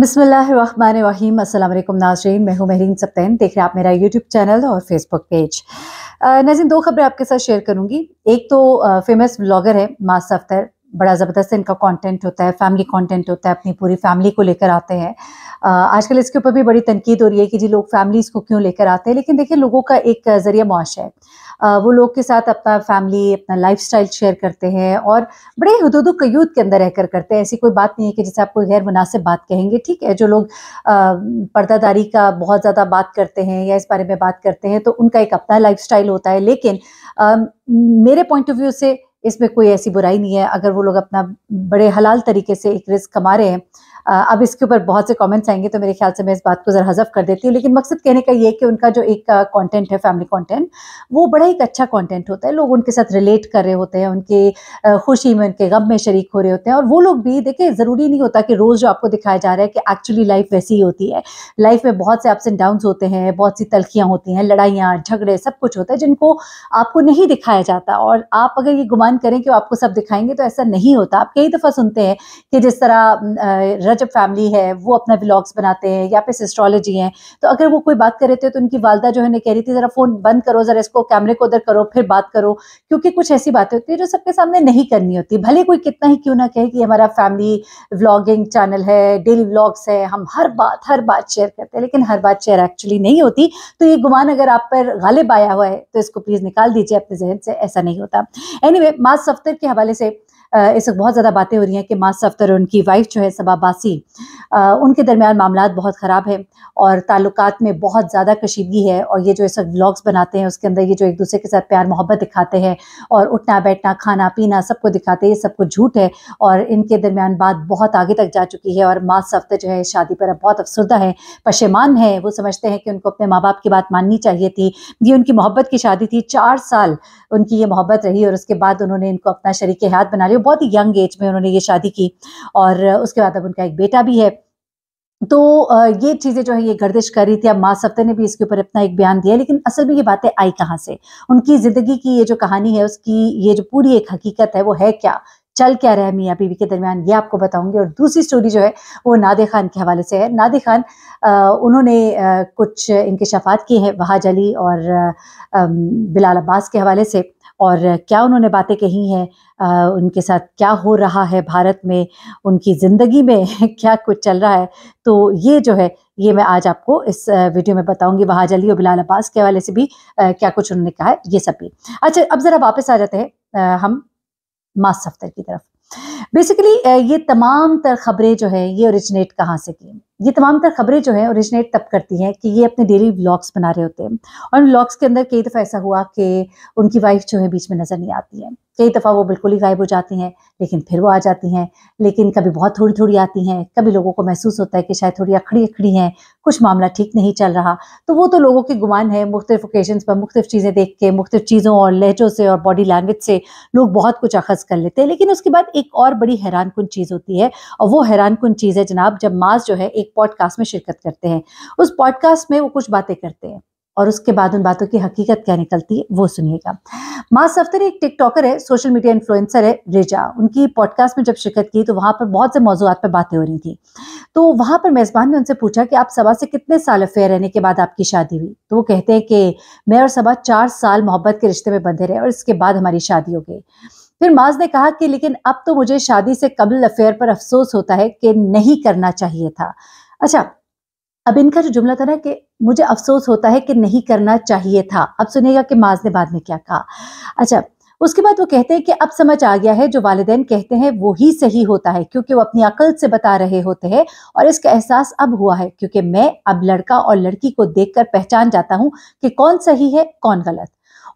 बिसमीम अल्लाम नाजरीन मैं हूँ महरीन सप्तैन देख रहे हैं आप मेरा यूट्यूब चैनल और फेसबुक पेज नाजिन दो खबरें आपके साथ शेयर करूँगी एक तो फेमस ब्लॉगर है मास अफ्तर बड़ा ज़बरदस्त इनका कंटेंट होता है फैमिली कंटेंट होता है अपनी पूरी फैमिली को लेकर आते हैं आजकल इसके ऊपर भी बड़ी तनकीद हो रही है कि जी लोग फैमिलीज़ को क्यों लेकर आते हैं लेकिन देखिए लोगों का एक ज़रिया मुआशा है वो लोग के साथ अपना फैमिली अपना लाइफ शेयर करते हैं और बड़े हदूद कयूद के अंदर रहकर करते हैं ऐसी कोई बात नहीं है कि जैसे आप कोई गैर मुनासिब बात कहेंगे ठीक है जो लोग पर्दादारी का बहुत ज़्यादा बात करते हैं या इस बारे में बात करते हैं तो उनका एक अपना लाइफ होता है लेकिन मेरे पॉइंट ऑफ व्यू से इसमें कोई ऐसी बुराई नहीं है अगर वो लोग अपना बड़े हलाल तरीके से एक रिस्क कमा रहे हैं अब इसके ऊपर बहुत से कमेंट्स आएंगे तो मेरे ख्याल से मैं इस बात को ज़रा हजफ कर देती हूँ लेकिन मकसद कहने का ये कि उनका जो एक कंटेंट है फैमिली कंटेंट वो बड़ा एक अच्छा कंटेंट होता है लोग उनके साथ रिलेट कर रहे होते हैं उनके खुशी में उनके गम में शरीक हो रहे होते हैं और वो लोग भी देखिए ज़रूरी नहीं होता कि रोज़ जो आपको दिखाया जा रहा है कि एक्चुअली लाइफ वैसी ही होती है लाइफ में बहुत से अप्स एंड डाउनस होते हैं बहुत सी तलखियाँ होती हैं लड़ाइयाँ झगड़े सब कुछ होता है जिनको आपको नहीं दिखाया जाता और आप अगर ये गुमान करें कि आपको सब दिखाएंगे तो ऐसा नहीं होता आप कई दफ़ा सुनते हैं कि जिस तरह मेरा जब फैमिली है वो अपना व्लॉग्स बनाते हैं या फिर सिस्ट्रोलॉजी है तो अगर वो कोई बात कर रहे थे तो उनकी वालदा जो है ना कह रही थी ज़रा फ़ोन बंद करो ज़रा इसको कैमरे को उधर करो फिर बात करो क्योंकि कुछ ऐसी बातें होती है जो सबके सामने नहीं करनी होती भले कोई कितना ही क्यों ना कहे कि हमारा फैमिली व्लॉगिंग चैनल है डेली व्लॉग्स है हम हर बात हर बात शेयर करते हैं लेकिन हर बात शेयर एक्चुअली नहीं होती तो ये गुमान अगर आप पर गालिब आया हुआ है तो इसको प्लीज़ निकाल दीजिए अपने जहन से ऐसा नहीं होता एनी anyway, मास सफ्तर के हवाले से इस वक्त बहुत ज़्यादा बातें हो रही हैं कि मास अफ्तर और उनकी वाइफ जो है सबाबासी उनके दरमियान मामला बहुत ख़राब है और ताल्लुक में बहुत ज़्यादा कशीदगी है और ये जो इस वक्त ब्लॉग्स बनाते हैं उसके अंदर ये जो एक दूसरे के साथ प्यार मोहब्बत दिखाते हैं और उठना बैठना खाना पीना सबको दिखाते हैं ये सबको झूठ है और इनके दरमियान बात बहुत आगे तक जा चुकी है और मास अफ्तर जो है शादी पर अब बहुत अफसरदा है पशेमान है वो समझते हैं कि उनको अपने माँ बाप की बात माननी चाहिए थी ये उनकी मोहब्बत की शादी थी चार साल उनकी ये मोहब्बत रही और उसके बाद उन्होंने इनको अपना शरीक हाथ बना लिया रहे बहुत ही यंग एज में उन्होंने ये शादी की और उसके बाद अब उनका एक बेटा भी है तो ये चीज़ें जो है ये गर्दिश कर रही थी अब माँ सफ्ते ने भी इसके ऊपर अपना एक बयान दिया लेकिन असल में ये बातें आई कहाँ से उनकी ज़िंदगी की ये जो कहानी है उसकी ये जो पूरी एक हकीकत है वो है क्या चल क्या रहा है मियाँ बीवी के दरमियान ये आपको बताऊंगी और दूसरी स्टोरी जो है वो नादे खान के हवाले से है नादे खान उन्होंने कुछ इनके शफात किए हैं वहाज अली और बिलाल अब्बास के हवाले से और क्या उन्होंने बातें कही हैं उनके साथ क्या हो रहा है भारत में उनकी ज़िंदगी में क्या कुछ चल रहा है तो ये जो है ये मैं आज आपको इस वीडियो में बताऊंगी वहाज अली और बिलाल अब्बास के हवाले से भी क्या कुछ उन्होंने कहा है ये सब भी अच्छा अब ज़रा वापस आ जाते हैं हम मास की तरफ बेसिकली ये तमाम तर खबरें जो है ये ओरिजिनेट कहाँ से की ये तमाम तरह खबरें जो है ओरिजिनेट तब करती हैं कि ये अपने डेली ब्लॉग्स बना रहे होते हैं और उन ब्लॉग्स के अंदर कई दफ़ा ऐसा हुआ कि उनकी वाइफ जो है बीच में नज़र नहीं आती है कई दफ़ा वो बिल्कुल ही गायब हो जाती हैं लेकिन फिर वो आ जाती हैं लेकिन कभी बहुत थोड़ी थोड़ी आती हैं कभी लोगों को महसूस होता है कि शायद थोड़ी अखड़ी अखड़ी हैं कुछ मामला ठीक नहीं चल रहा तो वो तो लोगों के गुमान है मुख्तफ ओकेजन पर मुख्तफ चीज़ें देख के मुख्तु चीज़ों और लहजों से और बॉडी लैंग्वेज से लोग बहुत कुछ अखज़ कर लेते हैं लेकिन उसके बाद एक और बड़ी हैरान कन चीज़ होती है और वो हैरान कन चीज़ है जनाब जब माज जो है एक एक पॉडकास्ट में शिरकत करते हैं उस पॉडकास्ट में वो कुछ बातें करते हैं और उसके बाद उन बातों की हकीकत क्या निकलती है वो सुनिएगा माँ सफ्तर एक टिकटॉकर है सोशल मीडिया इन्फ्लुएंसर है रिजा उनकी पॉडकास्ट में जब शिरकत की तो वहाँ पर बहुत से मौजूद पर बातें हो रही थी तो वहाँ पर मेज़बान ने उनसे पूछा कि आप सबा से कितने साल अफेयर रहने के बाद आपकी शादी हुई तो वो कहते हैं कि मैं और सबा चार साल मोहब्बत के रिश्ते में बंधे रहे और इसके बाद हमारी शादी हो गई फिर माज ने कहा कि लेकिन अब तो मुझे शादी से कबल अफेयर पर अफसोस होता है कि नहीं करना चाहिए था अच्छा अब इनका जो जुमला था ना कि मुझे अफसोस होता है कि नहीं करना चाहिए था अब सुनेगा कि माज ने बाद में क्या कहा अच्छा उसके बाद वो कहते हैं कि अब समझ आ गया है जो वालदेन कहते हैं वो ही सही होता है क्योंकि वो अपनी अकल से बता रहे होते हैं और इसका एहसास अब हुआ है क्योंकि मैं अब लड़का और लड़की को देखकर पहचान जाता हूँ कि कौन सही है कौन गलत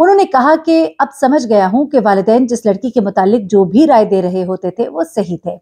उन्होंने कहा कि अब समझ गया हूं कि वालदेन जिस लड़की के मुतालिक जो भी राय दे रहे होते थे वो सही थे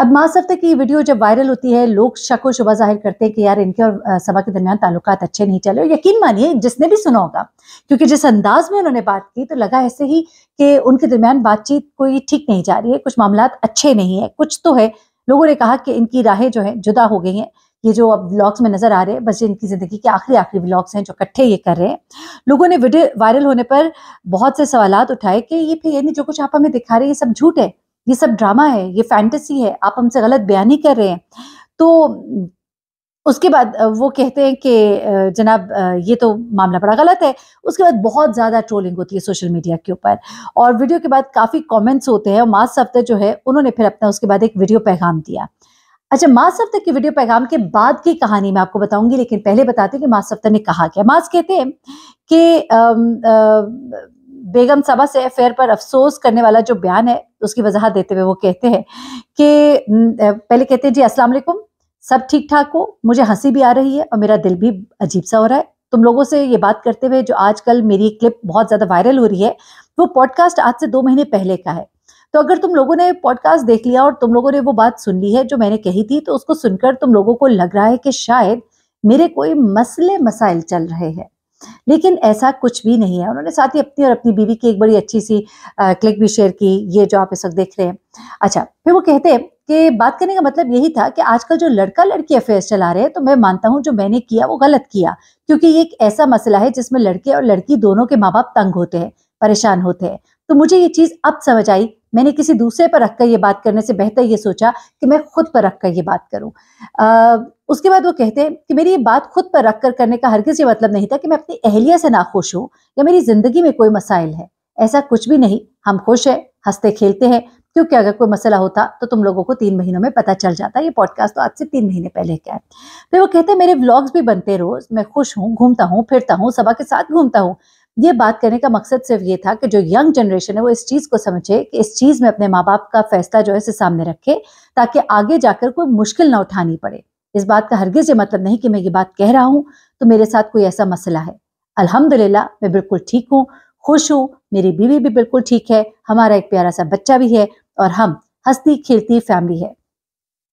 अब मास हफ्ते की वीडियो जब वायरल होती है लोग शक व शुबा जाहिर करते हैं कि यार इनके और सभा के दरमियान ताल्लुक अच्छे नहीं चले और यकीन मानिए जिसने भी सुना होगा क्योंकि जिस अंदाज में उन्होंने बात की तो लगा ऐसे ही कि उनके दरमियान बातचीत कोई ठीक नहीं जा रही है कुछ मामला अच्छे नहीं है कुछ तो है लोगों ने कहा कि इनकी राहें जो है जुदा हो गई हैं ये जो अब ब्लॉग्स में नजर आ रहे हैं बस इनकी जिंदगी के आखिरी आखिरी ब्लॉग्स हैं जो इकट्ठे ये कर रहे हैं लोगों ने वीडियो वायरल होने पर बहुत से सवाल उठाए कि ये फिर यानी जो कुछ आप हमें दिखा रहे हैं ये सब झूठ है ये सब ड्रामा है ये फैंटेसी है आप हमसे गलत बयानी कर रहे हैं तो उसके बाद वो कहते हैं कि जनाब ये तो मामला बड़ा गलत है उसके बाद बहुत ज़्यादा ट्रोलिंग होती है सोशल मीडिया के ऊपर और वीडियो के बाद काफ़ी कमेंट्स होते हैं और मास हफ्ते जो है उन्होंने फिर अपना उसके बाद एक वीडियो पैगाम दिया अच्छा मास सफ्तर के वीडियो पैगाम के बाद की कहानी मैं आपको बताऊंगी लेकिन पहले बताती हूँ कि मास सफ्तर ने कहा क्या मास कहते हैं कि आ, आ, बेगम सभा से अफेयर पर अफसोस करने वाला जो बयान है उसकी वजाहत देते हुए वो कहते हैं कि पहले कहते हैं जी अस्सलाम वालेकुम सब ठीक ठाक हो मुझे हंसी भी आ रही है और मेरा दिल भी अजीब सा हो रहा है तुम लोगों से ये बात करते हुए जो आजकल मेरी क्लिप बहुत ज़्यादा वायरल हो रही है वो पॉडकास्ट आज से दो महीने पहले का है तो अगर तुम लोगों ने पॉडकास्ट देख लिया और तुम लोगों ने वो बात सुन ली है जो मैंने कही थी तो उसको सुनकर तुम लोगों को लग रहा है कि शायद मेरे कोई मसले मसाइल चल रहे हैं लेकिन ऐसा कुछ भी नहीं है उन्होंने साथ ही अपनी और अपनी बीवी की एक बड़ी अच्छी सी क्लिक भी शेयर की ये जो आप इस वक्त देख रहे हैं अच्छा फिर वो कहते हैं कि बात करने का मतलब यही था कि आजकल जो लड़का लड़की अफेयर चला रहे हैं तो मैं मानता हूं जो मैंने किया वो गलत किया क्योंकि ये एक ऐसा मसला है जिसमें लड़के और लड़की दोनों के माँ बाप तंग होते हैं परेशान होते हैं तो मुझे ये चीज़ अब समझ आई मैंने किसी दूसरे पर रखकर ये बात करने से बेहतर ये सोचा कि मैं खुद पर रखकर ये बात करूं आ, उसके बाद वो कहते हैं कि मेरी ये बात खुद पर रख कर करने का हरगिज़ ये मतलब नहीं था कि मैं अपनी अहलिया से नाखुश हूँ या मेरी ज़िंदगी में कोई मसाइल है ऐसा कुछ भी नहीं हम खुश हैं हंसते खेलते हैं क्योंकि अगर कोई मसला होता तो तुम लोगों को तीन महीनों में पता चल जाता ये पॉडकास्ट तो आज से तीन महीने पहले क्या है फिर वो कहते हैं मेरे व्लॉग्स भी बनते रोज़ मैं खुश हूँ घूमता हूँ फिरता हूँ सबा के साथ घूमता हूँ ये बात करने का मकसद सिर्फ ये था कि जो यंग जनरेशन है वो इस चीज़ को समझे कि इस चीज़ में अपने माँ बाप का फैसला जो है इसे सामने रखे ताकि आगे जाकर कोई मुश्किल ना उठानी पड़े इस बात का हरगिज़ ये मतलब नहीं कि मैं ये बात कह रहा हूँ तो मेरे साथ कोई ऐसा मसला है अल्हम्दुलिल्लाह मैं बिल्कुल ठीक हूँ खुश हूँ मेरी बीवी भी बिल्कुल ठीक है हमारा एक प्यारा सा बच्चा भी है और हम हंसती खेलती फैमिली है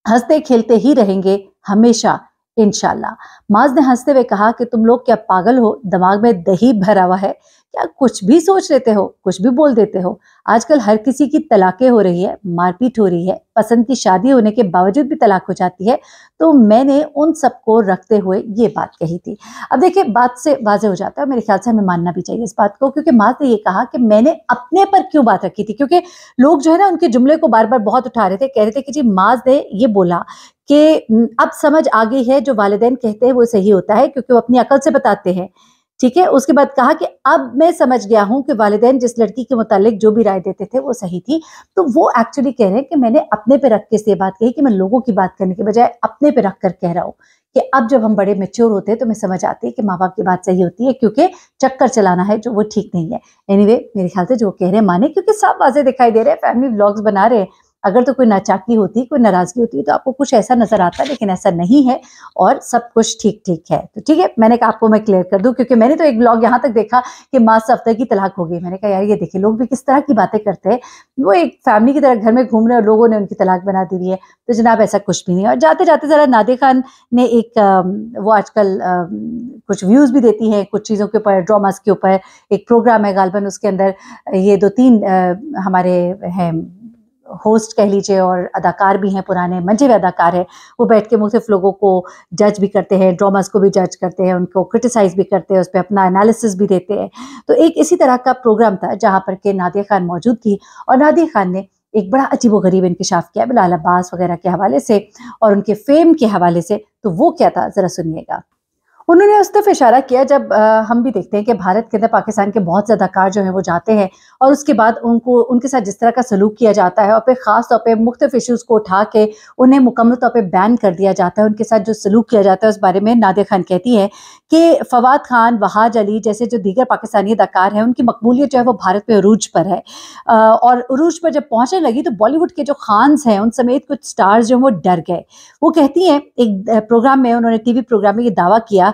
हंसते खेलते ही रहेंगे हमेशा इनशाला माज ने हंसते हुए कहा कि तुम लोग क्या पागल हो दिमाग में दही भरा हुआ है क्या कुछ भी सोच लेते हो कुछ भी बोल देते हो आजकल हर किसी की तलाकें हो रही है मारपीट हो रही है पसंद की शादी होने के बावजूद भी तलाक हो जाती है तो मैंने उन सबको रखते हुए ये बात कही थी अब देखिए बात से वाजे हो जाता है मेरे ख्याल से हमें मानना भी चाहिए इस बात को क्योंकि माज ने ये कहा कि मैंने अपने पर क्यों बात रखी थी क्योंकि लोग जो है ना उनके जुमले को बार बार बहुत उठा रहे थे कह रहे थे कि जी माज ने ये बोला कि अब समझ आ गई है जो वालदेन कहते हैं वो सही होता है क्योंकि वो अपनी अकल से बताते हैं ठीक है उसके बाद कहा कि अब मैं समझ गया हूँ कि वालदेन जिस लड़की के मुतालिक जो भी राय देते थे वो सही थी तो वो एक्चुअली कह रहे हैं कि मैंने अपने पे रख के से बात कही कि मैं लोगों की बात करने के बजाय अपने पे रख कर कह रहा हूँ कि अब जब हम बड़े मेच्योर होते हैं तो मैं समझ आती है कि माँ बाप की बात सही होती है क्योंकि चक्कर चलाना है जो वो ठीक नहीं है एनी anyway, मेरे ख्याल से जो कह रहे हैं माने क्योंकि सब वाजे दिखाई दे रहे हैं फैमिली ब्लॉग्स बना रहे हैं अगर तो कोई नाचाकी होती कोई नाराजगी होती तो आपको कुछ ऐसा नजर आता लेकिन ऐसा नहीं है और सब कुछ ठीक ठीक है तो ठीक है मैंने कहा आपको मैं क्लियर कर दूँ क्योंकि मैंने तो एक ब्लॉग यहाँ तक देखा कि माँ से अफ्तर की तलाक हो गई मैंने कहा यार ये देखिए लोग भी किस तरह की बातें करते हैं वो एक फैमिली की तरह घर में घूम रहे और लोगों ने उनकी तलाक बना दी हुई है तो जनाब ऐसा कुछ भी नहीं है और जाते जाते ज़रा नादे खान ने एक वो आजकल कुछ व्यूज़ भी देती है कुछ चीज़ों के ऊपर ड्रामास के ऊपर एक प्रोग्राम है गालबन उसके अंदर ये दो तीन हमारे हैं होस्ट कह लीजिए और अदाकार भी हैं पुराने मंजे हुए अदाकार हैं वो बैठ के मुख्तफ लोगों को जज भी करते हैं ड्रामास को भी जज करते हैं उनको क्रिटिसाइज़ भी करते हैं उस पर अपना एनालिसिस भी देते हैं तो एक इसी तरह का प्रोग्राम था जहाँ पर के नादिया खान मौजूद थी और नादिया खान ने एक बड़ा अजीब गरीब इंकशाफ किया बिलाल अब्बास वगैरह के हवाले से और उनके फेम के हवाले से तो वो क्या था ज़रा सुनिएगा उन्होंने उस तरफ इशारा किया जब आ, हम भी देखते हैं कि भारत के अंदर पाकिस्तान के बहुत से कार जो हैं वो जाते हैं और उसके बाद उनको उनके साथ जिस तरह का सलूक किया जाता है और फिर ख़ास तौर पर मुख्तफ इशूज़ को उठा के उन्हें मुकम्मल तौर पर बैन कर दिया जाता है उनके साथ जो सलूक किया जाता है उस बारे में नादिर खान कहती है कि फवाद खान वहाज अली जैसे जो दीगर पाकिस्तानी अदाकार हैं उनकी मकबूलियत जो है वो भारत में अरूज पर है और अरूज पर जब पहुँचने लगी तो बॉलीवुड के जो खानस हैं उन समेत कुछ स्टार्स जो हैं वो डर गए वो कहती हैं एक प्रोग्राम में उन्होंने टीवी प्रोग्राम में ये दावा किया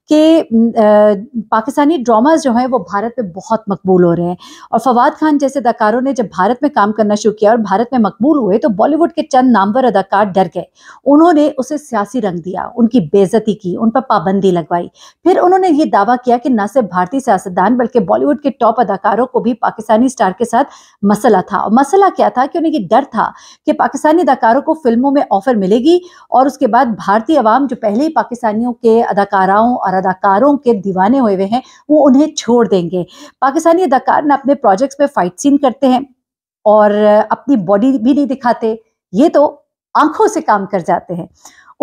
कि पाकिस्तानी ड्रामाज जो हैं वो भारत में बहुत मकबूल हो रहे हैं और फवाद खान जैसे अदाकारों ने जब भारत में काम करना शुरू किया और भारत में मकबूल हुए तो बॉलीवुड के चंद नामवर अदाकार डर गए उन्होंने उसे सियासी रंग दिया उनकी बेजती की उन पर पाबंदी लगवाई फिर उन्होंने ये दावा किया कि न सिर्फ भारतीय सियासतदान बल्कि बॉलीवुड के टॉप अदाकारों को भी पाकिस्तानी स्टार के साथ मसला था और मसला क्या था कि उन्हें ये डर था कि पाकिस्तानी अदाकारों को फिल्मों में ऑफर मिलेगी और उसके बाद भारतीय अवाम जो पहले ही पाकिस्तानियों के अदाकाराओं और अदाकारों के दीवाने हुए हुए हैं वो उन्हें छोड़ देंगे पाकिस्तानी अदाकार ना अपने प्रोजेक्ट्स में फाइट सीन करते हैं और अपनी बॉडी भी नहीं दिखाते ये तो आंखों से काम कर जाते हैं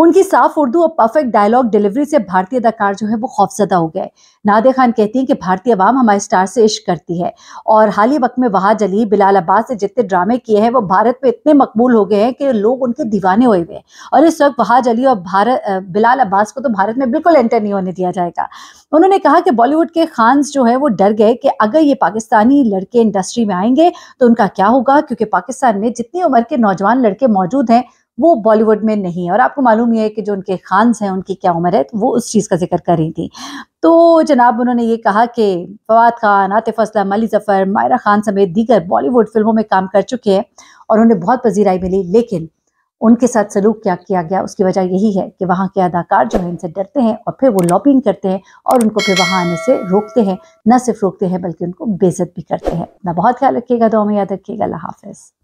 उनकी साफ उर्दू और परफेक्ट डायलॉग डिलीवरी से भारतीय अदाकार जो है वो खौफजदा हो गए नादे खान कहती हैं कि भारतीय अवाम हमारे स्टार से इश्क करती है और हाल ही वक्त में वहाँ जली बिलाल अब्बास से जितने ड्रामे किए हैं वो भारत में इतने मकबूल हो गए हैं कि लोग उनके दीवाने हुए हुए हैं और इस वक्त वहाज जली और भारत बिलाल अब्बास को तो भारत में बिल्कुल एंटर नहीं होने दिया जाएगा उन्होंने कहा कि बॉलीवुड के खान्स जो है वो डर गए कि अगर ये पाकिस्तानी लड़के इंडस्ट्री में आएंगे तो उनका क्या होगा क्योंकि पाकिस्तान में जितनी उम्र के नौजवान लड़के मौजूद हैं वो बॉलीवुड में नहीं है और आपको मालूम ही है कि जो उनके खान हैं उनकी क्या उम्र है तो वो उस चीज़ का जिक्र कर रही थी तो जनाब उन्होंने ये कहा कि फवाद खान आतिफ असलम अली जफ़र मायरा खान समेत दीगर बॉलीवुड फिल्मों में काम कर चुके हैं और उन्हें बहुत पजीराई मिली लेकिन उनके साथ सलूक क्या किया गया उसकी वजह यही है कि वहाँ के अदाकार जो है इनसे डरते हैं और फिर वो लॉबिंग करते हैं और उनको फिर वहाँ आने से रोकते हैं न सिर्फ रोकते हैं बल्कि उनको बेजत भी करते हैं ना बहुत ख्याल रखिएगा दो में याद रखिएगा अल्लाह हाफिज़